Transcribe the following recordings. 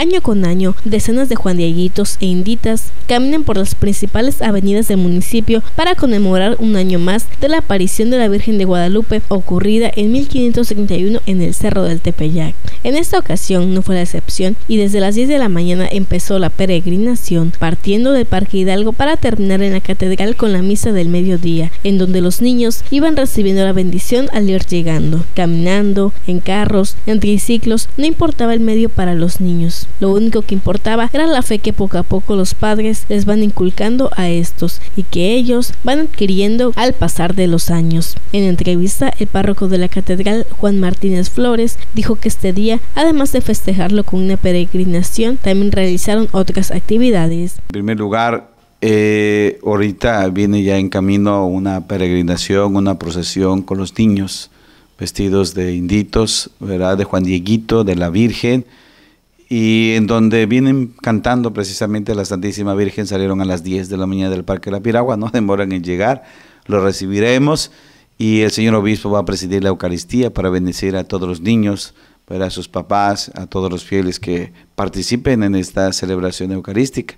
Año con año, decenas de Juan Dieguitos e Inditas caminan por las principales avenidas del municipio para conmemorar un año más de la aparición de la Virgen de Guadalupe ocurrida en 1531 en el Cerro del Tepeyac. En esta ocasión no fue la excepción y desde las 10 de la mañana empezó la peregrinación partiendo del Parque Hidalgo para terminar en la catedral con la misa del mediodía, en donde los niños iban recibiendo la bendición al ir llegando, caminando, en carros, en triciclos, no importaba el medio para los niños. Lo único que importaba era la fe que poco a poco los padres les van inculcando a estos y que ellos van adquiriendo al pasar de los años. En entrevista, el párroco de la catedral, Juan Martínez Flores, dijo que este día, además de festejarlo con una peregrinación, también realizaron otras actividades. En primer lugar, eh, ahorita viene ya en camino una peregrinación, una procesión con los niños vestidos de inditos, ¿verdad? de Juan Dieguito, de la Virgen, y en donde vienen cantando precisamente la Santísima Virgen, salieron a las 10 de la mañana del Parque de la Piragua, no demoran en llegar, lo recibiremos y el señor obispo va a presidir la Eucaristía para bendecir a todos los niños, para a sus papás, a todos los fieles que participen en esta celebración eucarística.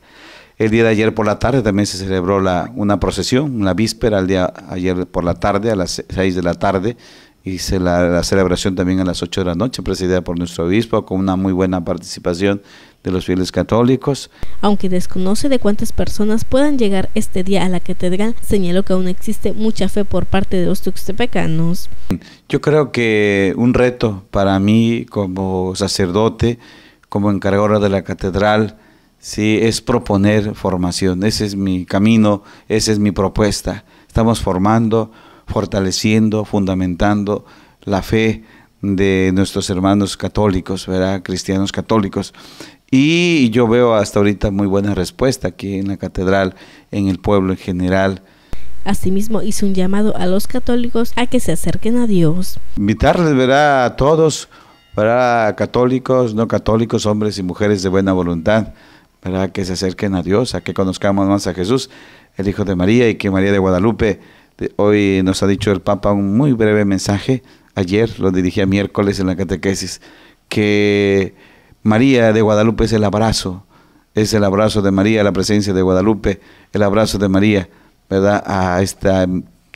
El día de ayer por la tarde también se celebró la, una procesión, una víspera, al día ayer por la tarde, a las 6 de la tarde, hice la, celebración también a las 8 de la noche, presidida por nuestro obispo, con una muy buena participación de los fieles católicos. Aunque desconoce de cuántas personas puedan llegar este día a la catedral, señaló que aún existe mucha fe por parte de los tuxtepecanos. Yo creo que un reto para mí como sacerdote, como encargadora de la catedral, sí, es proponer formación. Ese es mi camino, esa es mi propuesta. Estamos formando fortaleciendo, fundamentando la fe de nuestros hermanos católicos, Cristianos católicos. Y yo veo hasta ahorita muy buena respuesta aquí en la catedral, en el pueblo en general. Asimismo, hizo un llamado a los católicos a que se acerquen a Dios. Invitarles, verá A todos, para católicos, no católicos, hombres y mujeres de buena voluntad, para Que se acerquen a Dios, a que conozcamos más a Jesús, el Hijo de María, y que María de Guadalupe este, hoy nos ha dicho el Papa un muy breve mensaje, ayer lo dirigía miércoles en la catequesis, que María de Guadalupe es el abrazo, es el abrazo de María, la presencia de Guadalupe, el abrazo de María, ¿verdad? A esta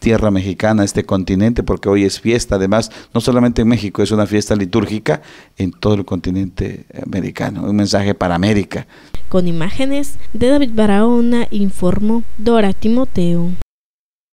tierra mexicana, a este continente, porque hoy es fiesta, además, no solamente en México, es una fiesta litúrgica en todo el continente americano. Un mensaje para América. Con imágenes de David Barahona informó Dora Timoteo.